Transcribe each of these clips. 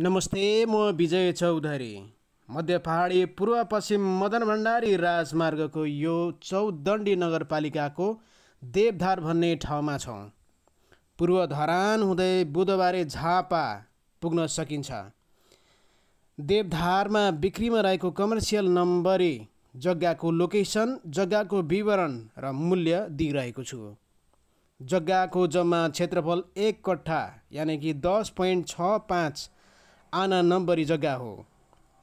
नमस्ते म विजय चौधरी मध्य पहाडी पूर्व पश्चिम मदन भण्डारी राजमार्गको यो चौदण्डी नगरपालिकाको देवधार भन्ने ठाउँमा छौँ पूर्व धरान हुँदै बुधबारे झापा पुग्न सकिन्छ देवधारमा बिक्रीमा रहेको कमर्सियल नम्बरी जग्गाको लोकेसन जग्गाको विवरण र मूल्य दिइरहेको छु जग्गाको जम्मा क्षेत्रफल एक कट्ठा यानि कि दस पोइन्ट छ पाँच आना नम्बरी जग्गा हो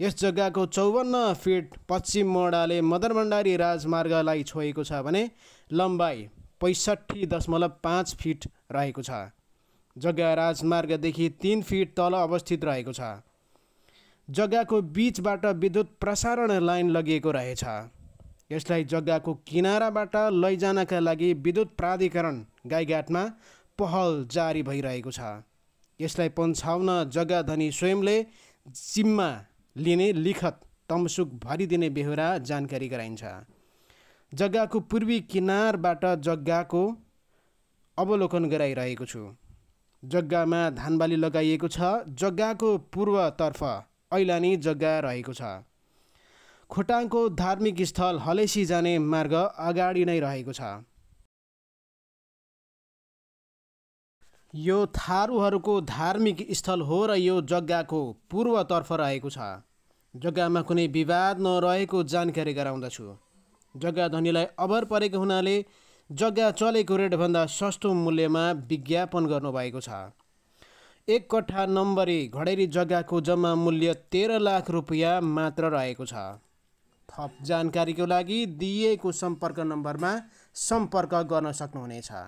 यस जग्गाको चौवन्न फिट पश्चिम मोडाले मदन भण्डारी राजमार्गलाई छोएको छ भने लम्बाइ पैँसठी दशमलव पाँच फिट रहेको छ जग्गा राजमार्गदेखि तिन फिट तल अवस्थित रहेको छ जग्गाको बिचबाट विद्युत प्रसारण लाइन लगिएको रहेछ यसलाई जग्गाको किनाराबाट लैजानका लागि विद्युत प्राधिकरण गाईघाटमा पहल जारी भइरहेको छ यसलाई पन्छाउन जग्गा धनी स्वयंले जिम्मा लिने लिखत तमसुक भरिदिने बेहोरा जानकारी गराइन्छ जग्गाको पूर्वी किनारबाट जग्गाको अवलोकन गराइरहेको छु जग्गामा धानबाली लगाइएको छ जग्गाको पूर्वतर्फ ऐलानी जग्गा रहेको छ खोटाङको धार्मिक स्थल हलेसी जाने मार्ग अगाडि नै रहेको छ यो थारूहरूको धार्मिक स्थल हो र यो जग्गाको पूर्वतर्फ रहेको छ जग्गामा कुनै विवाद नरहेको जानकारी गराउँदछु जग्गा धनीलाई अभर परेको हुनाले जग्गा चलेको रेटभन्दा सस्तो मूल्यमा विज्ञापन गर्नुभएको छ एक कट्ठा नम्बरी घडेरी जग्गाको जम्मा मूल्य तेह्र लाख रुपियाँ मात्र रहेको छ थप जानकारीको लागि दिइएको सम्पर्क नम्बरमा सम्पर्क गर्न सक्नुहुनेछ